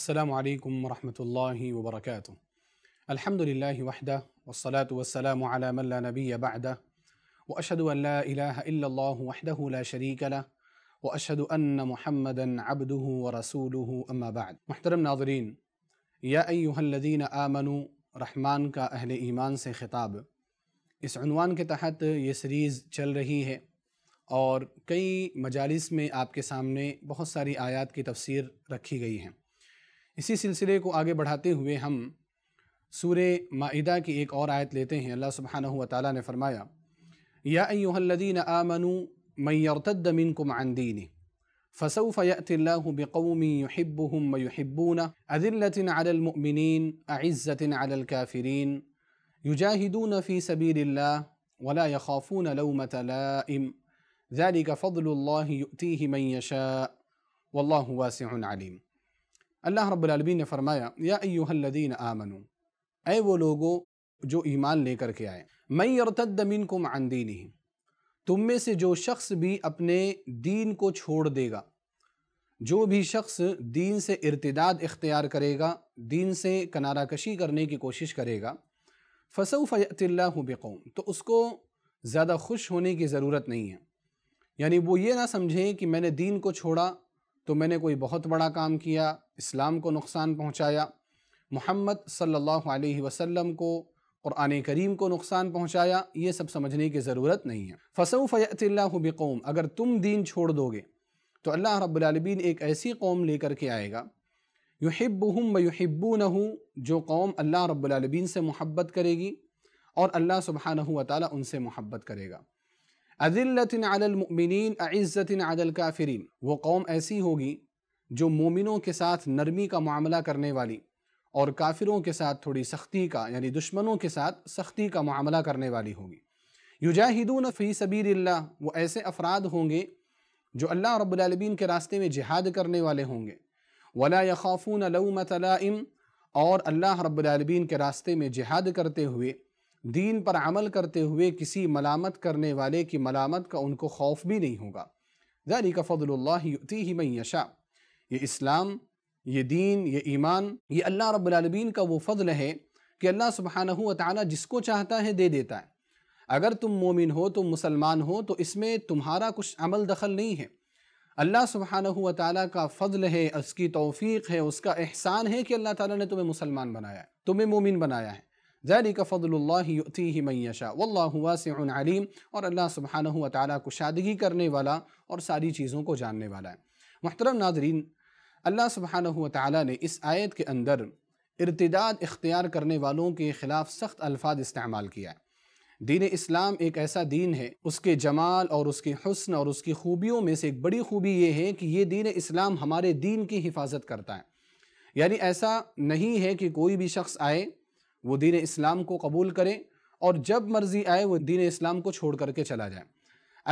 السلام علیکم ورحمۃ اللہ وبرکاتہ الحمد للہ وحدہ والصلاة والسلام على من لا نبی وأشهد أن لا إله إلا الله وحده لا شريك له وأشهد أن محمدا عبده ورسوله أما بعد محترم ناظرین یا ائیین آمنوا رحمان کا اہل ایمان سے خطاب اس عنوان کے تحت یہ سیریز چل رہی ہے اور کئی مجالس میں آپ کے سامنے بہت ساری آیات کی تفسیر رکھی گئی ہیں آگے بڑھاتے ہوئے ہم बढ़ाते مائدہ کی ایک اور آیت لیتے ہیں اللہ سبحانہ وتعالی نے فرمایا یا ایوہ الذین آمنوا من आमनु मैरतद عن कुमानदीनी فسوف يأتي الله بقوم يحبهم ويحبون أذلة على المؤمنين أعزة على الكافرين يجاهدون في سبيل الله ولا يخافون لومة لائم ذلك فضل الله يؤتيه من يشاء والله واسع عليم اللہ رب العالمین نے فرمایا یا ایوہ الذین آمنو اے وہ لوگوں جو ایمان لے کر کے آئے میں یرتد منکم عن دینہ تم میں سے جو شخص بھی اپنے دین کو چھوڑ دے گا جو بھی شخص دین سے ارتداد اختیار کرے گا دین سے کنارہ کشی کرنے کی کوشش کرے گا فَسَوْفَ يَأْتِ اللہ ہوں بقوم تو اس کو زیادہ خوش ہونے کی ضرورت نہیں ہے یعنی وہ یہ نہ سمجھیں کہ میں نے دین کو چھوڑا تو میں نے کوئی بہت بڑا کام کیا اسلام کو نقصان پہنچایا محمد صلی اللہ علیہ وسلم کو قرآن کریم کو نقصان پہنچایا یہ سب سمجھنے کی ضرورت نہیں ہے يَأْتِ اللَّهُ بقوم اگر تم دین چھوڑ دو گے تو اللہ رب العالمین ایک ایسی قوم لے کر کے آئے گا يُحِبُّهُمْ وَيُحِبُّونَهُ جو قوم اللہ رب العالمین سے محبت کرے گی اور اللہ سبحانہ و تعالیٰ ان سے محبت کرے گا المؤمنین المنین علی الكافرین وہ قوم ایسی ہوگی جو مومنوں کے ساتھ نرمی کا معاملہ کرنے والی اور کافروں کے ساتھ تھوڑی سختی کا یعنی دشمنوں کے ساتھ سختی کا معاملہ کرنے والی ہوگی فی فیصب اللہ وہ ایسے افراد ہوں گے جو اللہ رب العالمین کے راستے میں جہاد کرنے والے ہوں گے يَخَافُونَ خوافون علومۃم اور اللہ رب العالمین کے راستے میں جہاد کرتے ہوئے دین پر عمل کرتے ہوئے کسی ملامت کرنے والے کی ملامت کا ان کو خوف بھی نہیں ہوگا ذالک فضل اللہ ہوتی من یشا یہ اسلام یہ دین یہ ایمان یہ اللہ رب العالمین کا وہ فضل ہے کہ اللہ سبحانہ وتعالی جس کو چاہتا ہے دے دیتا ہے اگر تم مومن ہو تم مسلمان ہو تو اس میں تمہارا کچھ عمل دخل نہیں ہے اللہ سبحانہ وتعالی کا فضل ہے اس کی توفیق ہے اس کا احسان ہے کہ اللہ تعالیٰ نے تمہیں مسلمان بنایا ہے تمہیں مومن بنایا ہے اللَّهِ اللہ مَنْ ہی وَاللَّهُ وَاسِعٌ عَلِيمٌ اور اللہ سبحانہ وتعالی کو شادگی کرنے والا اور ساری چیزوں کو جاننے والا ہے محترم ناظرین اللہ سبحانہ وتعالی نے اس آیت کے اندر ارتداد اختیار کرنے والوں کے خلاف سخت الفاظ استعمال کیا ہے دین اسلام ایک ایسا دین ہے اس کے جمال اور اس کے حسن اور اس کی خوبیوں میں سے ایک بڑی خوبی یہ ہے کہ یہ دین اسلام ہمارے دین کی حفاظت کرتا ہے یعنی ایسا نہیں ہے کہ کوئی بھی شخص آئے وہ دین اسلام کو قبول کرے اور جب مرضی آئے وہ دین اسلام کو چھوڑ کر کے چلا جائے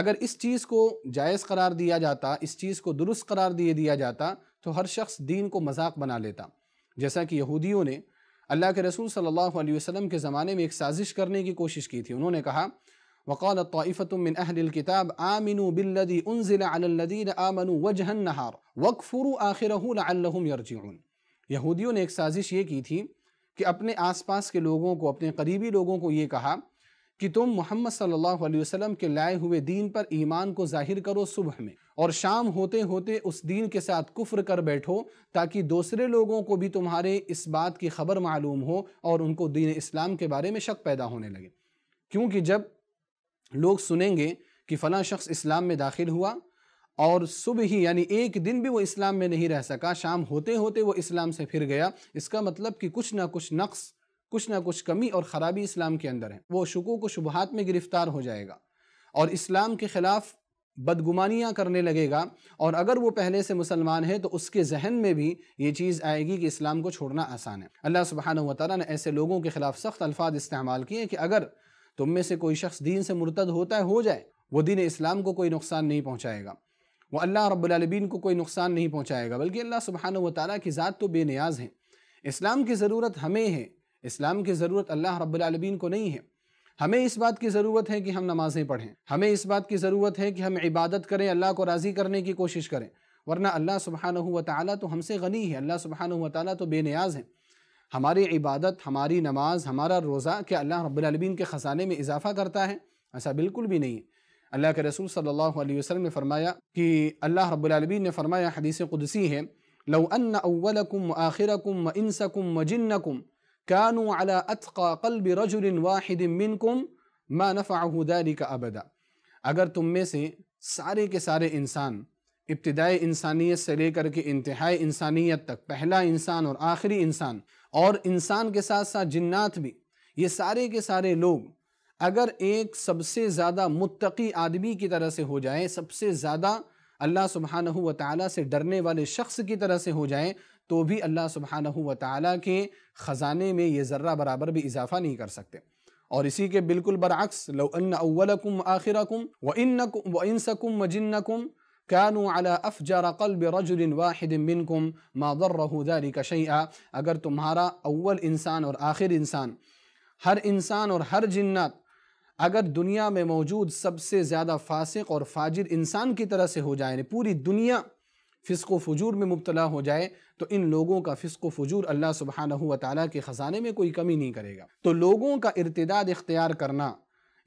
اگر اس چیز کو جائز قرار دیا جاتا اس چیز کو درست قرار دیے دیا جاتا تو ہر شخص دین کو مذاق بنا لیتا جیسا کہ یہودیوں نے اللہ کے رسول صلی اللہ علیہ وسلم کے زمانے میں ایک سازش کرنے کی کوشش کی تھی انہوں نے کہا وقال طویفۃمن کتاب یہودیوں نے ایک سازش یہ کی تھی کہ اپنے آس پاس کے لوگوں کو اپنے قریبی لوگوں کو یہ کہا کہ تم محمد صلی اللہ علیہ وسلم کے لائے ہوئے دین پر ایمان کو ظاہر کرو صبح میں اور شام ہوتے ہوتے اس دین کے ساتھ کفر کر بیٹھو تاکہ دوسرے لوگوں کو بھی تمہارے اس بات کی خبر معلوم ہو اور ان کو دین اسلام کے بارے میں شک پیدا ہونے لگے کیونکہ جب لوگ سنیں گے کہ فلاں شخص اسلام میں داخل ہوا اور صبح ہی یعنی ایک دن بھی وہ اسلام میں نہیں رہ سکا شام ہوتے ہوتے وہ اسلام سے پھر گیا اس کا مطلب کہ کچھ نہ کچھ نقص کچھ نہ کچھ کمی اور خرابی اسلام کے اندر ہے وہ شکوک و شبہات میں گرفتار ہو جائے گا اور اسلام کے خلاف بدگمانیاں کرنے لگے گا اور اگر وہ پہلے سے مسلمان ہے تو اس کے ذہن میں بھی یہ چیز آئے گی کہ اسلام کو چھوڑنا آسان ہے اللہ سبحانہ و تعالیٰ نے ایسے لوگوں کے خلاف سخت الفاظ استعمال کیے کہ اگر تم میں سے کوئی شخص دین سے مرتد ہوتا ہے ہو جائے وہ دین اسلام کو کوئی نقصان نہیں پہنچائے گا وہ اللہ رب العالمین کو کوئی نقصان نہیں پہنچائے گا بلکہ اللہ سبحانہ و تعالیٰ کی ذات تو بے نیاز ہیں اسلام کی ضرورت ہمیں ہے اسلام کی ضرورت اللہ رب العالمین کو نہیں ہے ہمیں اس بات کی ضرورت ہے کہ ہم نمازیں پڑھیں ہمیں اس بات کی ضرورت ہے کہ ہم عبادت کریں اللہ کو راضی کرنے کی کوشش کریں ورنہ اللہ سبحانہ وتعالی تعالیٰ تو ہم سے غنی ہے اللہ سبحانہ وتعالی تعالیٰ تو بے نیاز ہے ہماری عبادت ہماری نماز ہمارا روزہ کہ اللہ رب العالمین کے خزانے میں اضافہ کرتا ہے ایسا بالکل بھی نہیں ہے اللہ کے رسول صلی اللہ علیہ وسلم نے فرمایا کہ اللہ رب العالمین نے فرمایا حدیث قدسی ہے لو ان اولکم قلب رجل واحد منکم ما نفعہ ذالک ابدا اگر تم میں سے سارے کے سارے انسان ابتدائی انسانیت سے لے کر کے انتہائی انسانیت تک پہلا انسان اور آخری انسان اور انسان کے ساتھ ساتھ جنات بھی یہ سارے کے سارے لوگ اگر ایک سب سے زیادہ متقی آدمی کی طرح سے ہو جائے سب سے زیادہ اللہ سبحانہ و تعالیٰ سے ڈرنے والے شخص کی طرح سے ہو جائے تو بھی اللہ سبحانہ و تعالیٰ کے خزانے میں یہ ذرہ برابر بھی اضافہ نہیں کر سکتے اور اسی کے بالکل برعکس ون وانسکم وجنکم جن کیا افجر قلب رجل واحد ماور جا رشیہ اگر تمہارا اول انسان اور آخر انسان ہر انسان اور ہر جنات اگر دنیا میں موجود سب سے زیادہ فاسق اور فاجر انسان کی طرح سے ہو جائے یعنی پوری دنیا فسق و فجور میں مبتلا ہو جائے تو ان لوگوں کا فسق و فجور اللہ سبحانہ و تعالیٰ کے خزانے میں کوئی کمی نہیں کرے گا تو لوگوں کا ارتداد اختیار کرنا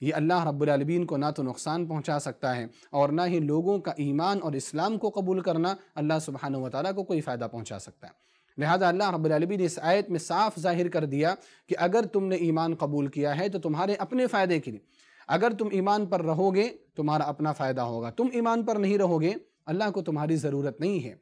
یہ اللہ رب العالمین کو نہ تو نقصان پہنچا سکتا ہے اور نہ ہی لوگوں کا ایمان اور اسلام کو قبول کرنا اللہ سبحانہ و تعالیٰ کو کوئی فائدہ پہنچا سکتا ہے لہذا اللہ رب العالمین نے اس آیت میں صاف ظاہر کر دیا کہ اگر تم نے ایمان قبول کیا ہے تو تمہارے اپنے فائدے کے لیے اگر تم ایمان پر رہو گے تمہارا اپنا فائدہ ہوگا تم ایمان پر نہیں رہو گے اللہ کو تمہاری ضرورت نہیں ہے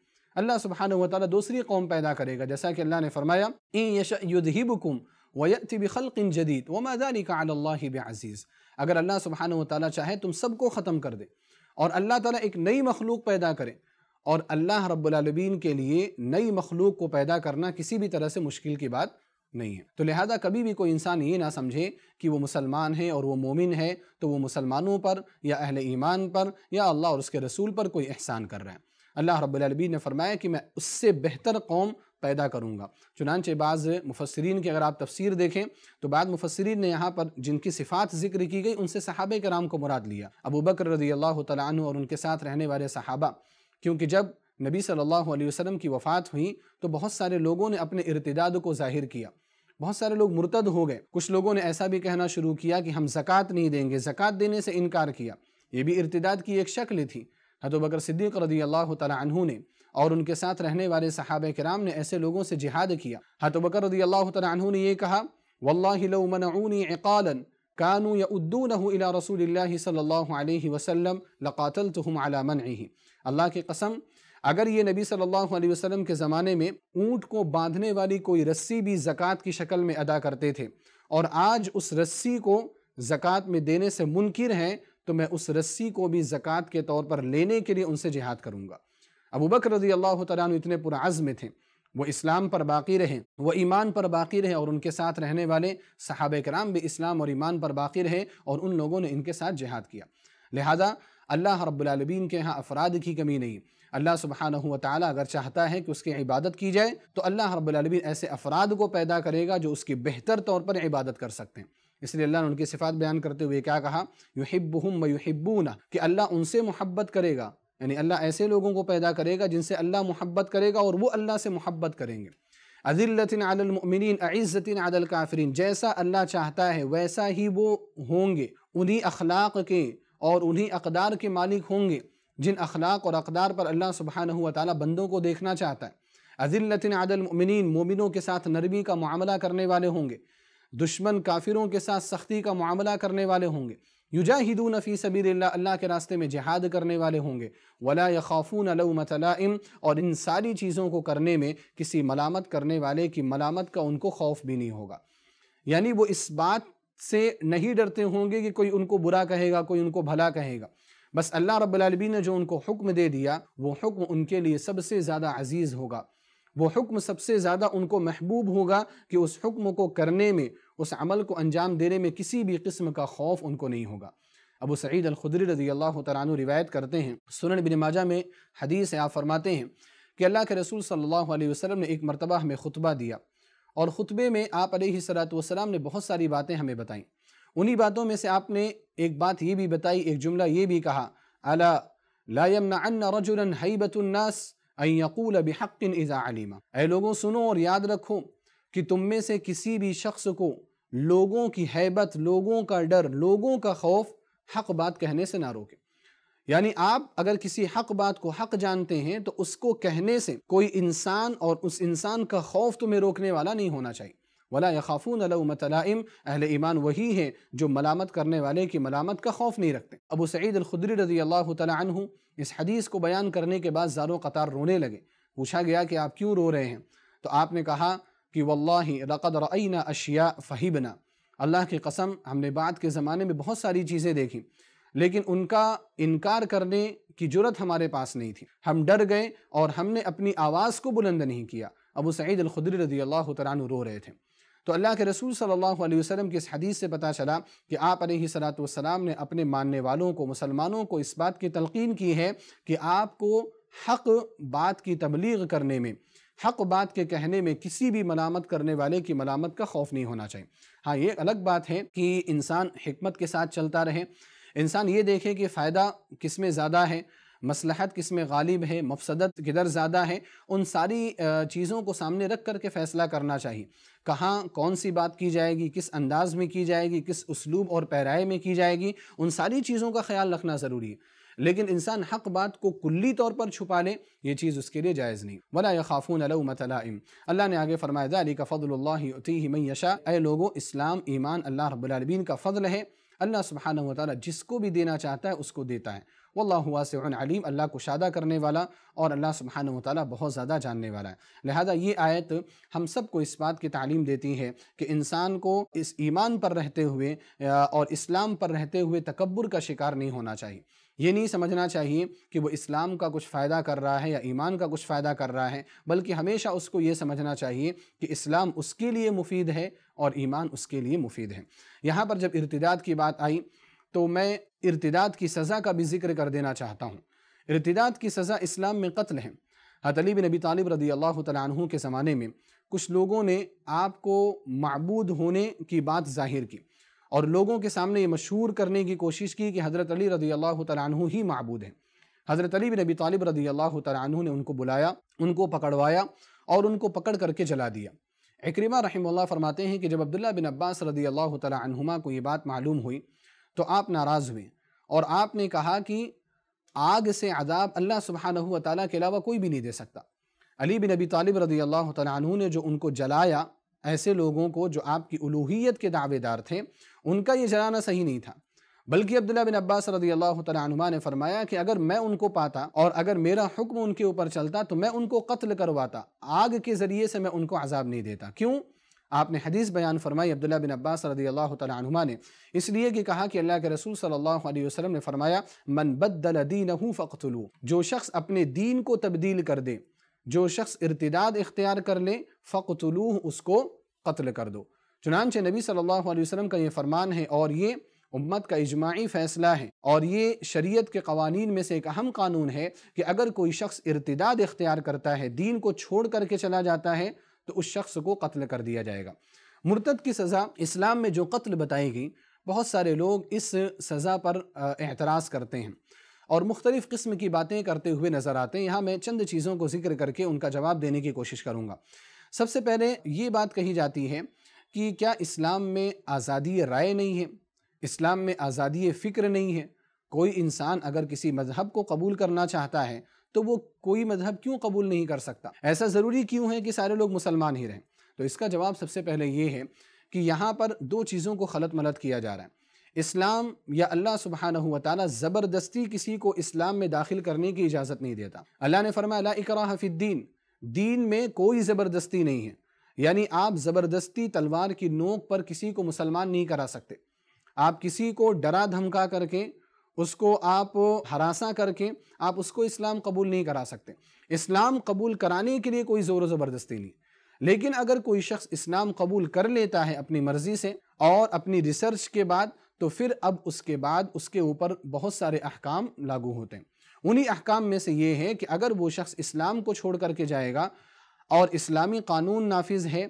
اللہ سبحانہ وتعالی دوسری قوم پیدا کرے گا جیسا کہ اللہ نے فرمایا اِن یش يُدْهِبُكُمْ وَيَأْتِ بِخَلْقٍ جَدِيدٍ وَمَا ذَلِكَ عَلَى اللَّهِ بِعَزِيزٍ اگر اللہ سبحانہ وتعالی چاہے تم سب کو ختم کر دے اور اللہ تعالی ایک نئی مخلوق پیدا کرے اور اللہ رب العالمین کے لیے نئی مخلوق کو پیدا کرنا کسی بھی طرح سے مشکل کی بات نہیں ہے تو لہذا کبھی بھی کوئی انسان یہ نہ سمجھے کہ وہ مسلمان ہیں اور وہ مومن ہے تو وہ مسلمانوں پر یا اہل ایمان پر یا اللہ اور اس کے رسول پر کوئی احسان کر رہا ہے اللہ رب العالمین نے فرمایا کہ میں اس سے بہتر قوم پیدا کروں گا چنانچہ بعض مفسرین کی اگر آپ تفسیر دیکھیں تو بعض مفسرین نے یہاں پر جن کی صفات ذکر کی گئی ان سے صحابہ کرام کو مراد لیا ابو بکر رضی اللہ تعالیٰ عنہ اور ان کے ساتھ رہنے والے صحابہ کیونکہ جب نبی صلی اللہ علیہ وسلم کی وفات ہوئی تو بہت سارے لوگوں نے اپنے ارتداد کو ظاہر کیا بہت سارے لوگ مرتد ہو گئے کچھ لوگوں نے ایسا بھی کہنا شروع کیا کہ ہم زکاة نہیں دیں گے زکاة دینے سے انکار کیا یہ بھی ارتداد کی ایک شکل تھی حضرت بکر صدیق رضی اللہ تعالی عنہ نے اور ان کے ساتھ رہنے والے صحابہ کرام نے ایسے لوگوں سے جہاد کیا حضرت بکر رضی اللہ تعالی عنہ نے یہ کہا واللہ لو منعونی عقالا کانو کان الى رسول اللہ صلی اللہ علیہ وسلم لقاتلتہم علی منعہی اللہ کی قسم اگر یہ نبی صلی اللہ علیہ وسلم کے زمانے میں اونٹ کو باندھنے والی کوئی رسی بھی زکوٰۃ کی شکل میں ادا کرتے تھے اور آج اس رسی کو زکوٰۃ میں دینے سے منکر ہیں تو میں اس رسی کو بھی زکاة کے طور پر لینے کے لیے ان سے جہاد کروں گا ابو بکر رضی اللہ تعالیٰ عنہ اتنے پرعز عزم تھے وہ اسلام پر باقی رہے وہ ایمان پر باقی رہے اور ان کے ساتھ رہنے والے صحابہ کرام بھی اسلام اور ایمان پر باقی رہے اور ان لوگوں نے ان کے ساتھ جہاد کیا لہذا اللہ رب العالمین کے ہاں افراد کی کمی نہیں اللہ سبحانہ و تعالیٰ اگر چاہتا ہے کہ اس کی عبادت کی جائے تو اللہ رب العالمین ایسے افراد کو پیدا کرے گا جو اس کی بہتر طور پر عبادت کر سکتے ہیں اس لیے اللہ نے ان کی صفات بیان کرتے ہوئے کیا کہا یحبہم حب کہ اللہ ان سے محبت کرے گا یعنی اللہ ایسے لوگوں کو پیدا کرے گا جن سے اللہ محبت کرے گا اور وہ اللہ سے محبت کریں گے عزی علی المؤمنین عزتی علی الكافرین جیسا اللہ چاہتا ہے ویسا ہی وہ ہوں گے انہی اخلاق کے اور انہی اقدار کے مالک ہوں گے جن اخلاق اور اقدار پر اللہ سبحانہ و بندوں کو دیکھنا چاہتا ہے عدل المؤمنین مومنوں کے ساتھ نرمی کا معاملہ کرنے والے ہوں گے دشمن کافروں کے ساتھ سختی کا معاملہ کرنے والے ہوں گے یجاہدون فی سبیل اللہ اللہ کے راستے میں جہاد کرنے والے ہوں گے یخافون لومت لائم اور ان ساری چیزوں کو کرنے میں کسی ملامت کرنے والے کی ملامت کا ان کو خوف بھی نہیں ہوگا یعنی وہ اس بات سے نہیں ڈرتے ہوں گے کہ کوئی ان کو برا کہے گا کوئی ان کو بھلا کہے گا بس اللہ رب العالمین نے جو ان کو حکم دے دیا وہ حکم ان کے لیے سب سے زیادہ عزیز ہوگا وہ حکم سب سے زیادہ ان کو محبوب ہوگا کہ اس حکم کو کرنے میں اس عمل کو انجام دینے میں کسی بھی قسم کا خوف ان کو نہیں ہوگا ابو سعید الخدری رضی اللہ تعالیٰ عنہ روایت کرتے ہیں سنن بن ماجہ میں حدیث آپ فرماتے ہیں کہ اللہ کے رسول صلی اللہ علیہ وسلم نے ایک مرتبہ ہمیں خطبہ دیا اور خطبے میں آپ علیہ السلام والسلام نے بہت ساری باتیں ہمیں بتائیں انہی باتوں میں سے آپ نے ایک بات یہ بھی بتائی ایک جملہ یہ بھی کہا بِحَقٍ اِذَا عَلِيمًا اے لوگوں سنو اور یاد رکھو کہ تم میں سے کسی بھی شخص کو لوگوں کی حیبت لوگوں کا ڈر لوگوں کا خوف حق بات کہنے سے نہ روکے یعنی آپ اگر کسی حق بات کو حق جانتے ہیں تو اس کو کہنے سے کوئی انسان اور اس انسان کا خوف تمہیں روکنے والا نہیں ہونا چاہیے ولا يَخَافُونَ خافون علومۃم اہل ایمان وہی ہے جو ملامت کرنے والے کی ملامت کا خوف نہیں رکھتے ابو سعید الخدری رضی اللہ تعالی عنہ اس حدیث کو بیان کرنے کے بعد زار و قطار رونے لگے پوچھا گیا کہ آپ کیوں رو رہے ہیں تو آپ نے کہا کہ وَاللَّهِ اللہ رَأَيْنَا أَشْيَاءَ فَحِبْنَا اللہ کی قسم ہم نے بعد کے زمانے میں بہت ساری چیزیں دیکھیں لیکن ان کا انکار کرنے کی جرت ہمارے پاس نہیں تھی ہم ڈر گئے اور ہم نے اپنی آواز کو بلند نہیں کیا ابو سعید الخدری رضی اللہ عنہ رو رہے تھے تو اللہ کے رسول صلی اللہ علیہ وسلم کی اس حدیث سے پتہ چلا کہ آپ علیہ صلاۃ والسلام نے اپنے ماننے والوں کو مسلمانوں کو اس بات کی تلقین کی ہے کہ آپ کو حق بات کی تبلیغ کرنے میں حق بات کے کہنے میں کسی بھی ملامت کرنے والے کی ملامت کا خوف نہیں ہونا چاہیے ہاں یہ الگ بات ہے کہ انسان حکمت کے ساتھ چلتا رہے انسان یہ دیکھے کہ فائدہ کس میں زیادہ ہے مسلحت کس میں غالب ہے مفسدت کدھر زیادہ ہے ان ساری چیزوں کو سامنے رکھ کر کے فیصلہ کرنا چاہیے کہاں کون سی بات کی جائے گی کس انداز میں کی جائے گی کس اسلوب اور پیرائے میں کی جائے گی ان ساری چیزوں کا خیال رکھنا ضروری ہے لیکن انسان حق بات کو کلی طور پر چھپا لے یہ چیز اس کے لیے جائز نہیں یخافون خافون لائم اللہ نے آگے فرمایا ذالک فضل اللہ اللہ من یشاء اے لوگوں اسلام ایمان اللہ رب العالمین کا فضل ہے اللہ سبحانہ وتعالی جس کو بھی دینا چاہتا ہے اس کو دیتا ہے واللہ سعن علیم اللہ کو شادہ کرنے والا اور اللہ سبحانہ وتعالی بہت زیادہ جاننے والا ہے لہذا یہ آیت ہم سب کو اس بات کی تعلیم دیتی ہے کہ انسان کو اس ایمان پر رہتے ہوئے اور اسلام پر رہتے ہوئے تکبر کا شکار نہیں ہونا چاہیے یہ نہیں سمجھنا چاہیے کہ وہ اسلام کا کچھ فائدہ کر رہا ہے یا ایمان کا کچھ فائدہ کر رہا ہے بلکہ ہمیشہ اس کو یہ سمجھنا چاہیے کہ اسلام اس کے لیے مفید ہے اور ایمان اس کے لیے مفید ہے یہاں پر جب ارتداد کی بات آئی تو میں ارتداد کی سزا کا بھی ذکر کر دینا چاہتا ہوں ارتداد کی سزا اسلام میں قتل ہے حت بن نبی طالب رضی اللہ تعالیٰ عنہ کے زمانے میں کچھ لوگوں نے آپ کو معبود ہونے کی بات ظاہر کی اور لوگوں کے سامنے یہ مشہور کرنے کی کوشش کی کہ حضرت علی رضی اللہ تعالیٰ عنہ ہی معبود ہیں حضرت علی بن ابی طالب رضی اللہ تعالیٰ عنہ نے ان کو بلایا ان کو پکڑوایا اور ان کو پکڑ کر کے جلا دیا اکریمہ رحمہ اللہ فرماتے ہیں کہ جب عبداللہ بن عباس رضی اللہ تعالیٰ عنہما کو یہ بات معلوم ہوئی تو آپ ناراض ہوئے اور آپ نے کہا کہ آگ سے عذاب اللہ سبحانہ و تعالیٰ کے علاوہ کوئی بھی نہیں دے سکتا علی بن ابی طالب رضی اللہ تعالیٰ عنہ نے جو ان کو جلایا ایسے لوگوں کو جو آپ کی الوحیت کے دعوے دار تھے ان کا یہ جلانا صحیح نہیں تھا بلکہ عبداللہ بن عباس رضی اللہ تعالیٰ نے فرمایا کہ اگر میں ان کو پاتا اور اگر میرا حکم ان کے اوپر چلتا تو میں ان کو قتل کرواتا آگ کے ذریعے سے میں ان کو عذاب نہیں دیتا کیوں آپ نے حدیث بیان فرمائی عبداللہ بن عباس رضی اللہ تعالیٰ نے اس لیے کہ کہا کہ اللہ کے رسول صلی اللہ علیہ وسلم نے فرمایا من بدل دل فقتلو جو شخص اپنے دین کو تبدیل کر دے جو شخص ارتداد اختیار کر لے فقتلوہ اس کو قتل کر دو چنانچہ نبی صلی اللہ علیہ وسلم کا یہ فرمان ہے اور یہ امت کا اجماعی فیصلہ ہے اور یہ شریعت کے قوانین میں سے ایک اہم قانون ہے کہ اگر کوئی شخص ارتداد اختیار کرتا ہے دین کو چھوڑ کر کے چلا جاتا ہے تو اس شخص کو قتل کر دیا جائے گا مرتد کی سزا اسلام میں جو قتل بتائی گی بہت سارے لوگ اس سزا پر اعتراض کرتے ہیں اور مختلف قسم کی باتیں کرتے ہوئے نظر آتے ہیں یہاں میں چند چیزوں کو ذکر کر کے ان کا جواب دینے کی کوشش کروں گا سب سے پہلے یہ بات کہی جاتی ہے کہ کیا اسلام میں آزادی رائے نہیں ہے اسلام میں آزادی فکر نہیں ہے کوئی انسان اگر کسی مذہب کو قبول کرنا چاہتا ہے تو وہ کوئی مذہب کیوں قبول نہیں کر سکتا ایسا ضروری کیوں ہے کہ سارے لوگ مسلمان ہی رہیں تو اس کا جواب سب سے پہلے یہ ہے کہ یہاں پر دو چیزوں کو خلط ملط کیا جا رہا ہے اسلام یا اللہ سبحانہ و زبردستی کسی کو اسلام میں داخل کرنے کی اجازت نہیں دیتا اللہ نے فرمایا لا اکراہ فی الدین دین میں کوئی زبردستی نہیں ہے یعنی آپ زبردستی تلوار کی نوک پر کسی کو مسلمان نہیں کرا سکتے آپ کسی کو ڈرا دھمکا کر کے اس کو آپ ہراساں کر کے آپ اس کو اسلام قبول نہیں کرا سکتے اسلام قبول کرانے کے لیے کوئی زور و زبردستی نہیں لیکن اگر کوئی شخص اسلام قبول کر لیتا ہے اپنی مرضی سے اور اپنی ریسرچ کے بعد تو پھر اب اس کے بعد اس کے اوپر بہت سارے احکام لاگو ہوتے ہیں انہی احکام میں سے یہ ہے کہ اگر وہ شخص اسلام کو چھوڑ کر کے جائے گا اور اسلامی قانون نافذ ہے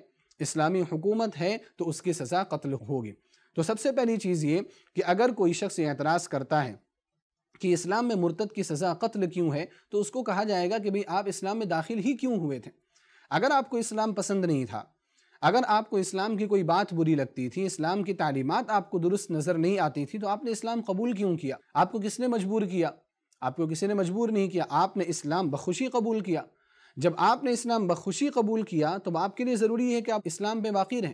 اسلامی حکومت ہے تو اس کی سزا قتل ہوگی تو سب سے پہلی چیز یہ کہ اگر کوئی شخص یہ اعتراض کرتا ہے کہ اسلام میں مرتد کی سزا قتل کیوں ہے تو اس کو کہا جائے گا کہ بھئی آپ اسلام میں داخل ہی کیوں ہوئے تھے اگر آپ کو اسلام پسند نہیں تھا اگر آپ کو اسلام کی کوئی بات بری لگتی تھی اسلام کی تعلیمات آپ کو درست نظر نہیں آتی تھی تو آپ نے اسلام قبول کیوں کیا آپ کو کس نے مجبور کیا آپ کو کسی نے مجبور نہیں کیا آپ نے اسلام بخوشی قبول کیا جب آپ نے اسلام بخوشی قبول کیا تو آپ کے لیے ضروری ہے کہ آپ اسلام پہ باقی رہیں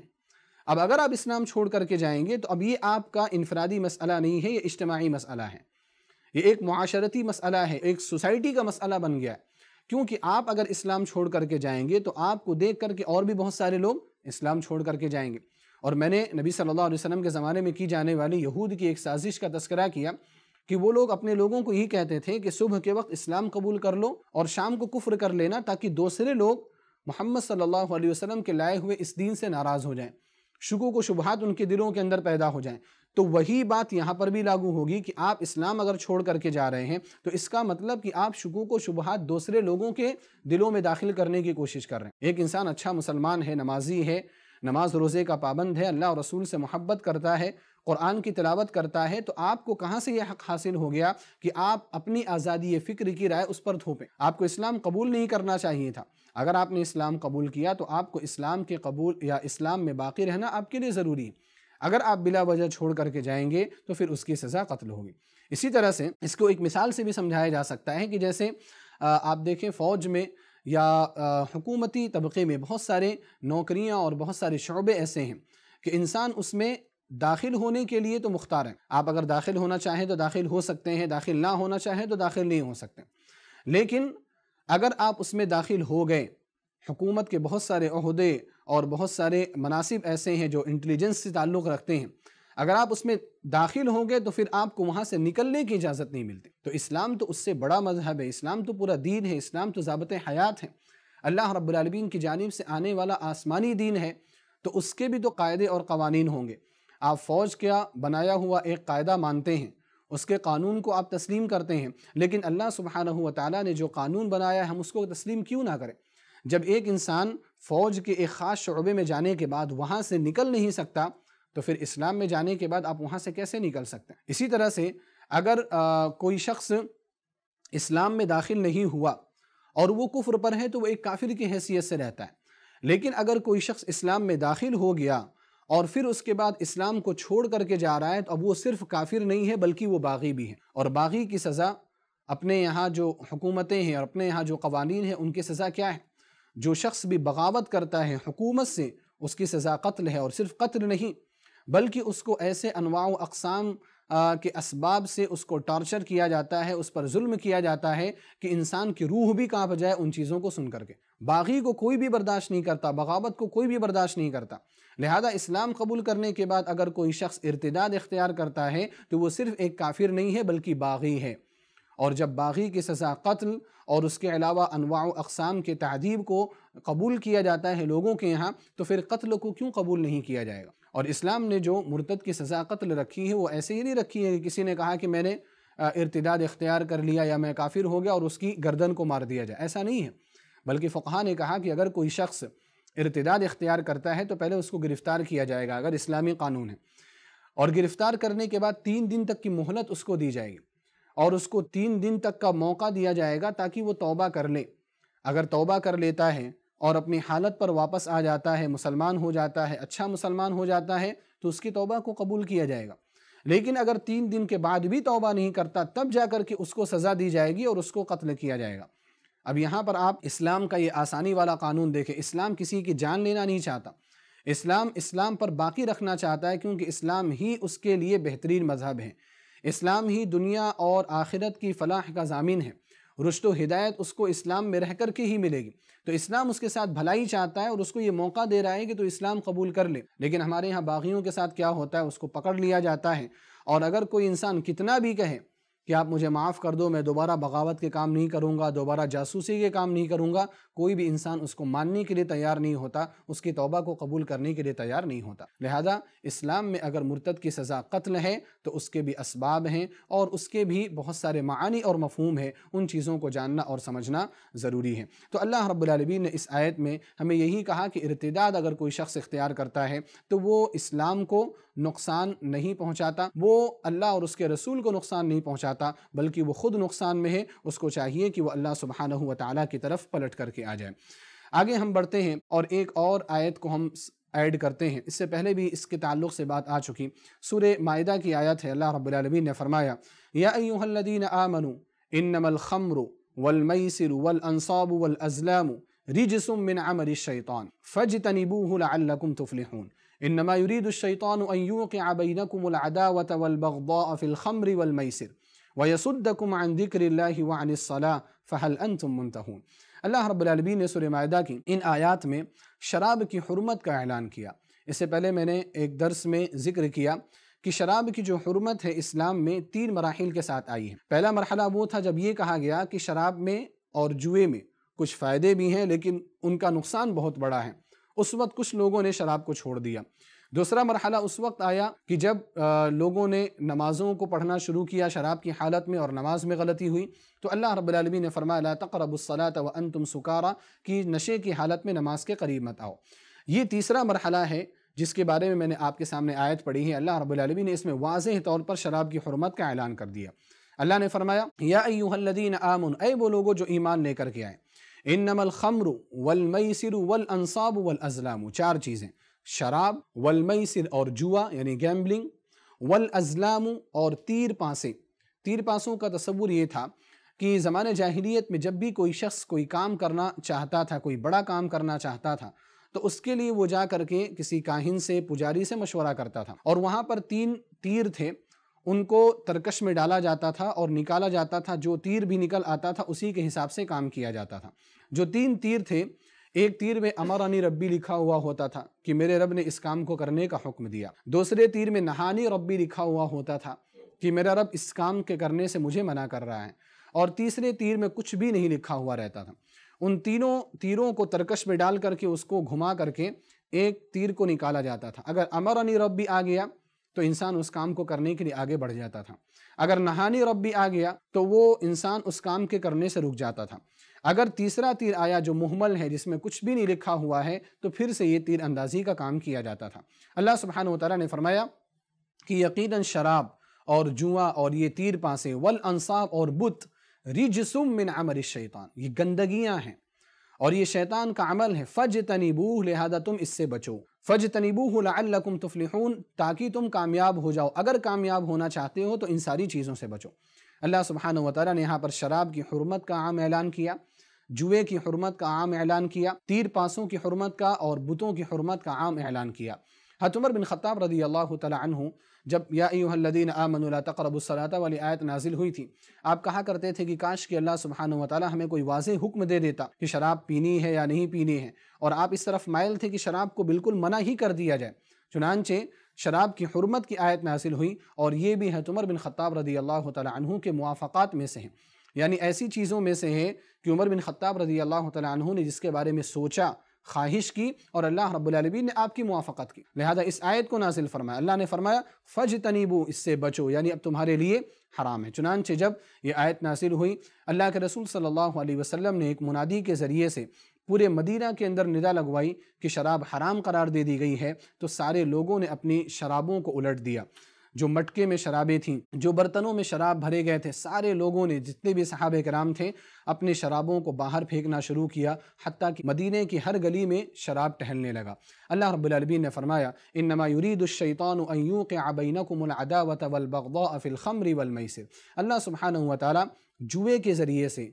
اب اگر آپ اسلام چھوڑ کر کے جائیں گے تو اب یہ آپ کا انفرادی مسئلہ نہیں ہے یہ اجتماعی مسئلہ ہے یہ ایک معاشرتی مسئلہ ہے ایک سوسائٹی کا مسئلہ بن گیا ہے کیونکہ آپ اگر اسلام چھوڑ کر کے جائیں گے تو آپ کو دیکھ کر کے اور بھی بہت سارے لوگ اسلام چھوڑ کر کے جائیں گے اور میں نے نبی صلی اللہ علیہ وسلم کے زمانے میں کی جانے والی یہود کی ایک سازش کا تذکرہ کیا کہ وہ لوگ اپنے لوگوں کو یہ کہتے تھے کہ صبح کے وقت اسلام قبول کر لو اور شام کو کفر کر لینا تاکہ دوسرے لوگ محمد صلی اللہ علیہ وسلم کے لائے ہوئے اس دین سے ناراض ہو جائیں شکو کو شبہات ان کے دلوں کے اندر پیدا ہو جائیں تو وہی بات یہاں پر بھی لاگو ہوگی کہ آپ اسلام اگر چھوڑ کر کے جا رہے ہیں تو اس کا مطلب کہ آپ شکوک و شبہات دوسرے لوگوں کے دلوں میں داخل کرنے کی کوشش کر رہے ہیں ایک انسان اچھا مسلمان ہے نمازی ہے نماز روزے کا پابند ہے اللہ اور رسول سے محبت کرتا ہے قرآن کی تلاوت کرتا ہے تو آپ کو کہاں سے یہ حق حاصل ہو گیا کہ آپ اپنی آزادی فکر کی رائے اس پر تھوپیں آپ کو اسلام قبول نہیں کرنا چاہیے تھا اگر آپ نے اسلام قبول کیا تو آپ کو اسلام کے قبول یا اسلام میں باقی رہنا آپ کے لیے ضروری ہے اگر آپ بلا وجہ چھوڑ کر کے جائیں گے تو پھر اس کی سزا قتل ہوگی اسی طرح سے اس کو ایک مثال سے بھی سمجھایا جا سکتا ہے کہ جیسے آپ دیکھیں فوج میں یا حکومتی طبقے میں بہت سارے نوکریاں اور بہت سارے شعبے ایسے ہیں کہ انسان اس میں داخل ہونے کے لیے تو مختار ہیں آپ اگر داخل ہونا چاہیں تو داخل ہو سکتے ہیں داخل نہ ہونا چاہیں تو داخل نہیں ہو سکتے لیکن اگر آپ اس میں داخل ہو گئے حکومت کے بہت سارے عہدے اور بہت سارے مناسب ایسے ہیں جو انٹیلیجنس سے تعلق رکھتے ہیں اگر آپ اس میں داخل ہوں گے تو پھر آپ کو وہاں سے نکلنے کی اجازت نہیں ملتی تو اسلام تو اس سے بڑا مذہب ہے اسلام تو پورا دین ہے اسلام تو ضابط حیات ہے اللہ رب العالمین کی جانب سے آنے والا آسمانی دین ہے تو اس کے بھی تو قاعدے اور قوانین ہوں گے آپ فوج کیا بنایا ہوا ایک قاعدہ مانتے ہیں اس کے قانون کو آپ تسلیم کرتے ہیں لیکن اللہ سبحانہ و تعالیٰ نے جو قانون بنایا ہے ہم اس کو تسلیم کیوں نہ کریں جب ایک انسان فوج کے ایک خاص شعبے میں جانے کے بعد وہاں سے نکل نہیں سکتا تو پھر اسلام میں جانے کے بعد آپ وہاں سے کیسے نکل سکتے ہیں اسی طرح سے اگر کوئی شخص اسلام میں داخل نہیں ہوا اور وہ کفر پر ہے تو وہ ایک کافر کی حیثیت سے رہتا ہے لیکن اگر کوئی شخص اسلام میں داخل ہو گیا اور پھر اس کے بعد اسلام کو چھوڑ کر کے جا رہا ہے تو اب وہ صرف کافر نہیں ہے بلکہ وہ باغی بھی ہیں اور باغی کی سزا اپنے یہاں جو حکومتیں ہیں اور اپنے یہاں جو قوانین ہیں ان کی سزا کیا ہے جو شخص بھی بغاوت کرتا ہے حکومت سے اس کی سزا قتل ہے اور صرف قتل نہیں بلکہ اس کو ایسے انواع و اقسام کے اسباب سے اس کو ٹارچر کیا جاتا ہے اس پر ظلم کیا جاتا ہے کہ انسان کی روح بھی کانپ جائے ان چیزوں کو سن کر کے باغی کو کوئی بھی برداشت نہیں کرتا بغاوت کو کوئی بھی برداشت نہیں کرتا لہذا اسلام قبول کرنے کے بعد اگر کوئی شخص ارتداد اختیار کرتا ہے تو وہ صرف ایک کافر نہیں ہے بلکہ باغی ہے اور جب باغی کی سزا قتل اور اس کے علاوہ انواع و اقسام کے تعدیب کو قبول کیا جاتا ہے لوگوں کے یہاں تو پھر قتل کو کیوں قبول نہیں کیا جائے گا اور اسلام نے جو مرتد کی سزا قتل رکھی ہے وہ ایسے ہی نہیں رکھی ہے کہ کسی نے کہا کہ میں نے ارتداد اختیار کر لیا یا میں کافر ہو گیا اور اس کی گردن کو مار دیا جائے ایسا نہیں ہے بلکہ فقہ نے کہا کہ اگر کوئی شخص ارتداد اختیار کرتا ہے تو پہلے اس کو گرفتار کیا جائے گا اگر اسلامی قانون ہے اور گرفتار کرنے کے بعد تین دن تک کی مہلت اس کو دی جائے گی اور اس کو تین دن تک کا موقع دیا جائے گا تاکہ وہ توبہ کر لے اگر توبہ کر لیتا ہے اور اپنی حالت پر واپس آ جاتا ہے مسلمان ہو جاتا ہے اچھا مسلمان ہو جاتا ہے تو اس کی توبہ کو قبول کیا جائے گا لیکن اگر تین دن کے بعد بھی توبہ نہیں کرتا تب جا کر کے اس کو سزا دی جائے گی اور اس کو قتل کیا جائے گا اب یہاں پر آپ اسلام کا یہ آسانی والا قانون دیکھیں اسلام کسی کی جان لینا نہیں چاہتا اسلام اسلام پر باقی رکھنا چاہتا ہے کیونکہ اسلام ہی اس کے لیے بہترین مذہب ہے اسلام ہی دنیا اور آخرت کی فلاح کا ضامن ہے رشت و ہدایت اس کو اسلام میں رہ کر کے ہی ملے گی تو اسلام اس کے ساتھ بھلائی چاہتا ہے اور اس کو یہ موقع دے رہا ہے کہ تو اسلام قبول کر لے لیکن ہمارے ہاں باغیوں کے ساتھ کیا ہوتا ہے اس کو پکڑ لیا جاتا ہے اور اگر کوئی انسان کتنا بھی کہے کہ آپ مجھے معاف کر دو میں دوبارہ بغاوت کے کام نہیں کروں گا دوبارہ جاسوسی کے کام نہیں کروں گا کوئی بھی انسان اس کو ماننے کے لیے تیار نہیں ہوتا اس کی توبہ کو قبول کرنے کے لیے تیار نہیں ہوتا لہذا اسلام میں اگر مرتد کی سزا قتل ہے تو اس کے بھی اسباب ہیں اور اس کے بھی بہت سارے معانی اور مفہوم ہیں ان چیزوں کو جاننا اور سمجھنا ضروری ہے تو اللہ رب العالمین نے اس آیت میں ہمیں یہی کہا کہ ارتداد اگر کوئی شخص اختیار کرتا ہے تو وہ اسلام کو نقصان نہیں پہنچاتا وہ اللہ اور اس کے رسول کو نقصان نہیں پہنچاتا بلکہ وہ خود نقصان میں ہے اس کو چاہیے کہ وہ اللہ سبحانہ و تعالیٰ کی طرف پلٹ کر کے آ جائے آگے ہم بڑھتے ہیں اور ایک اور آیت کو ہم ایڈ کرتے ہیں اس سے پہلے بھی اس کے تعلق سے بات آ چکی سورہ مائدہ کی آیت ہے اللہ رب العالمین نے فرمایا یا ایوہ الذین آمنوا انما الخمر والمیسر والانصاب والازلام رجس من عمل الشیطان رجسمن لعلکم تفلحون انما يريد الشيطان ان يوقع بينكم والبغضاء في الخمر والميسر ويصدكم عن ذكر الله وعن الصلاه فهل انتم منتهون اللہ رب العالمین نے معدہ کی ان آیات میں شراب کی حرمت کا اعلان کیا اس سے پہلے میں نے ایک درس میں ذکر کیا کہ شراب کی جو حرمت ہے اسلام میں تین مراحل کے ساتھ آئی ہے پہلا مرحلہ وہ تھا جب یہ کہا گیا کہ شراب میں اور جوئے میں کچھ فائدے بھی ہیں لیکن ان کا نقصان بہت بڑا ہے اس وقت کچھ لوگوں نے شراب کو چھوڑ دیا دوسرا مرحلہ اس وقت آیا کہ جب لوگوں نے نمازوں کو پڑھنا شروع کیا شراب کی حالت میں اور نماز میں غلطی ہوئی تو اللہ رب العالمین نے فرمایا لا تقرب الصلاة وانتم سکارا کہ نشے کی حالت میں نماز کے قریب مت آؤ یہ تیسرا مرحلہ ہے جس کے بارے میں میں نے آپ کے سامنے آیت پڑھی ہے اللہ رب العالمین نے اس میں واضح طور پر شراب کی حرمت کا اعلان کر دیا اللہ نے فرمایا یا ایوہ الذین آمن اے وہ لوگوں جو ایمان لے کر کے آئیں انما الخمر والمیسر والانصاب والازلام چار چیزیں شراب والمیسر اور جوا یعنی گیمبلنگ والازلام اور تیر پانسیں تیر پاسوں کا تصور یہ تھا کہ زمان جاہلیت میں جب بھی کوئی شخص کوئی کام کرنا چاہتا تھا کوئی بڑا کام کرنا چاہتا تھا تو اس کے لیے وہ جا کر کے کسی کاہن سے پجاری سے مشورہ کرتا تھا اور وہاں پر تین تیر تھے ان کو ترکش میں ڈالا جاتا تھا اور نکالا جاتا تھا جو تیر بھی نکل آتا تھا اسی کے حساب سے کام کیا جاتا تھا جو تین تیر تھے ایک تیر میں امرانی ربی لکھا ہوا ہوتا تھا کہ میرے رب نے اس کام کو کرنے کا حکم دیا دوسرے تیر میں نہانی ربی لکھا ہوا ہوتا تھا کہ میرا رب اس کام کے کرنے سے مجھے منع کر رہا ہے اور تیسرے تیر میں کچھ بھی نہیں لکھا ہوا رہتا تھا ان تینوں تیروں کو ترکش میں ڈال کر کے اس کو گھما کر کے ایک تیر کو نکالا جاتا تھا اگر امرانی ربی آ گیا تو انسان اس کام کو کرنے کے لیے آگے بڑھ جاتا تھا اگر نہانی رب بھی آ گیا تو وہ انسان اس کام کے کرنے سے رک جاتا تھا اگر تیسرا تیر آیا جو محمل ہے جس میں کچھ بھی نہیں لکھا ہوا ہے تو پھر سے یہ تیر اندازی کا کام کیا جاتا تھا اللہ سبحانہ وتعالی نے فرمایا کہ یقیناً شراب اور جوا اور یہ تیر پاسے والانصاب اور بت ری جسم میں الشیطان یہ گندگیاں ہیں اور یہ شیطان کا عمل ہے فج تنبو لہذا تم اس سے بچو فج تنیبو تاکہ تم کامیاب ہو جاؤ اگر کامیاب ہونا چاہتے ہو تو ان ساری چیزوں سے بچو اللہ سبحانہ وتعالی نے یہاں پر شراب کی حرمت کا عام اعلان کیا جوے کی حرمت کا عام اعلان کیا تیر پاسوں کی حرمت کا اور بتوں کی حرمت کا عام اعلان کیا حتمر بن خطاب رضی اللہ عنہ جب یا الذین آمنوا لا تقربوا تقرب والی آیت نازل ہوئی تھی آپ کہا کرتے تھے کہ کاش کہ اللہ سبحانہ وتعالی ہمیں کوئی واضح حکم دے دیتا کہ شراب پینی ہے یا نہیں پینی ہے اور آپ اس طرف مائل تھے کہ شراب کو بالکل منع ہی کر دیا جائے چنانچہ شراب کی حرمت کی آیت نازل ہوئی اور یہ بھی ہے عمر بن خطاب رضی اللہ تعالی عنہ کے موافقات میں سے ہیں یعنی ایسی چیزوں میں سے ہے کہ عمر بن خطاب رضی اللہ تعالی عنہ نے جس کے بارے میں سوچا خواہش کی اور اللہ رب العالمین نے آپ کی موافقت کی لہذا اس آیت کو نازل فرمایا اللہ نے فرمایا فجتنیبو اس سے بچو یعنی اب تمہارے لیے حرام ہے چنانچہ جب یہ آیت نازل ہوئی اللہ کے رسول صلی اللہ علیہ وسلم نے ایک منادی کے ذریعے سے پورے مدینہ کے اندر ندا لگوائی کہ شراب حرام قرار دے دی گئی ہے تو سارے لوگوں نے اپنی شرابوں کو الٹ دیا جو مٹکے میں شرابیں تھیں جو برتنوں میں شراب بھرے گئے تھے سارے لوگوں نے جتنے بھی صحابہ کرام تھے اپنے شرابوں کو باہر پھینکنا شروع کیا حتیٰ کہ مدینہ کی ہر گلی میں شراب ٹہلنے لگا اللہ رب العالمین نے فرمایا انما یرید الشیطان ان یوقع بینکم العداوت والبغضاء فی الخمر والمیسر اللہ سبحانہ وتعالی جوے کے ذریعے سے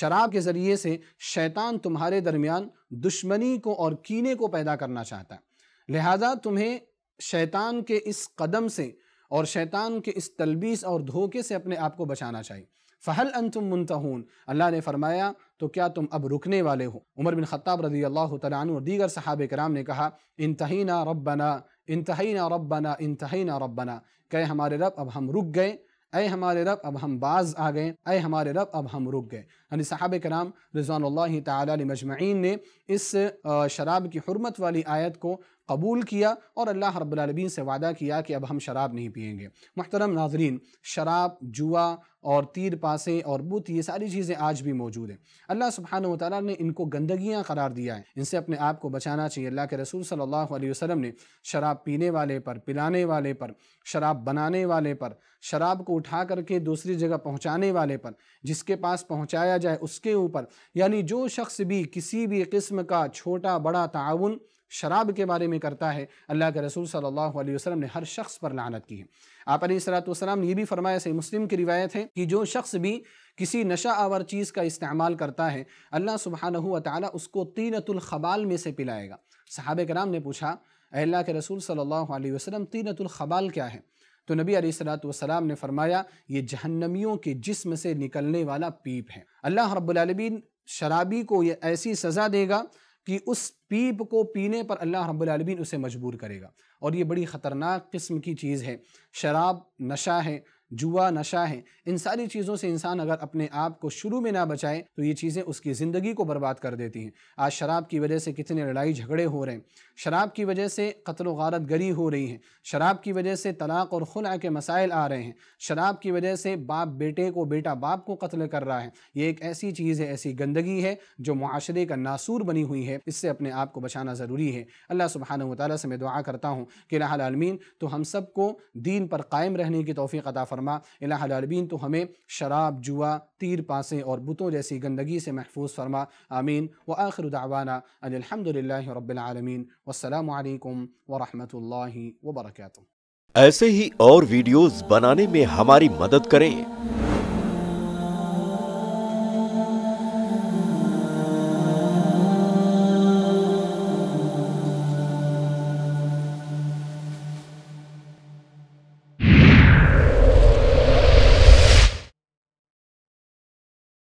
شراب کے ذریعے سے شیطان تمہارے درمیان دشمنی کو اور کینے کو پیدا کرنا چاہتا ہے لہٰذا تمہیں شیطان کے اس قدم سے اور شیطان کے اس تلبیس اور دھوکے سے اپنے آپ کو بچانا چاہیے فہل انتم منتہون اللہ نے فرمایا تو کیا تم اب رکنے والے ہو عمر بن خطاب رضی اللہ تعالیٰ عنہ اور دیگر صحابہ کرام نے کہا انتہینا ربنا انتہینا ربنا انتہینا ربنا کہ ہمارے رب اب ہم رک گئے اے ہمارے رب اب ہم باز آ گئے اے ہمارے رب اب ہم رک گئے یعنی صحابہ کرام رضوان اللہ تعالی علیہ مجمعین نے اس شراب کی حرمت والی آیت کو قبول کیا اور اللہ رب العالمین سے وعدہ کیا کہ اب ہم شراب نہیں پئیں گے محترم ناظرین شراب جوا اور تیر پاسے اور بت یہ ساری چیزیں آج بھی موجود ہیں اللہ سبحانہ وتعالی نے ان کو گندگیاں قرار دیا ہے ان سے اپنے آپ کو بچانا چاہیے اللہ کے رسول صلی اللہ علیہ وسلم نے شراب پینے والے پر پلانے والے پر شراب بنانے والے پر شراب کو اٹھا کر کے دوسری جگہ پہنچانے والے پر جس کے پاس پہنچایا جائے اس کے اوپر یعنی جو شخص بھی کسی بھی قسم کا چھوٹا بڑا تعاون شراب کے بارے میں کرتا ہے اللہ کے رسول صلی اللہ علیہ وسلم نے ہر شخص پر لعنت کی ہے آپ علی والسلام نے یہ بھی فرمایا صحیح مسلم کی روایت ہے کہ جو شخص بھی کسی نشہ آور چیز کا استعمال کرتا ہے اللہ سبحانہ و تعالیٰ اس کو تینت الخبال میں سے پلائے گا صحابہ کرام نے پوچھا اے اللہ کے رسول صلی اللہ علیہ وسلم تینت الخبال کیا ہے تو نبی علیہ السلام والسلام نے فرمایا یہ جہنمیوں کے جسم سے نکلنے والا پیپ ہے اللہ رب العالمین شرابی کو یہ ایسی سزا دے گا کہ اس پیپ کو پینے پر اللہ رب العالمین اسے مجبور کرے گا اور یہ بڑی خطرناک قسم کی چیز ہے شراب نشہ ہے جوا نشہ ہے ان ساری چیزوں سے انسان اگر اپنے آپ کو شروع میں نہ بچائے تو یہ چیزیں اس کی زندگی کو برباد کر دیتی ہیں آج شراب کی وجہ سے کتنے لڑائی جھگڑے ہو رہے ہیں شراب کی وجہ سے قتل و غارت گری ہو رہی ہیں شراب کی وجہ سے طلاق اور خلع کے مسائل آ رہے ہیں شراب کی وجہ سے باپ بیٹے کو بیٹا باپ کو قتل کر رہا ہے یہ ایک ایسی چیز ہے ایسی گندگی ہے جو معاشرے کا ناسور بنی ہوئی ہے اس سے اپنے آپ کو بچانا ضروری ہے اللہ سبحانہ وتعالی سے میں دعا کرتا ہوں کہ راحال عالمین تو ہم سب کو دین پر قائم رہنے کی توفیق عطا فرمائے فرما الہ العالمین تو ہمیں شراب جوا تیر پاسیں اور بتوں جیسی گندگی سے محفوظ فرما آمین دعوانا ان الحمد للہ علیکم رحمۃ اللہ وبرکاتہ ایسے ہی اور ویڈیوز بنانے میں ہماری مدد کریں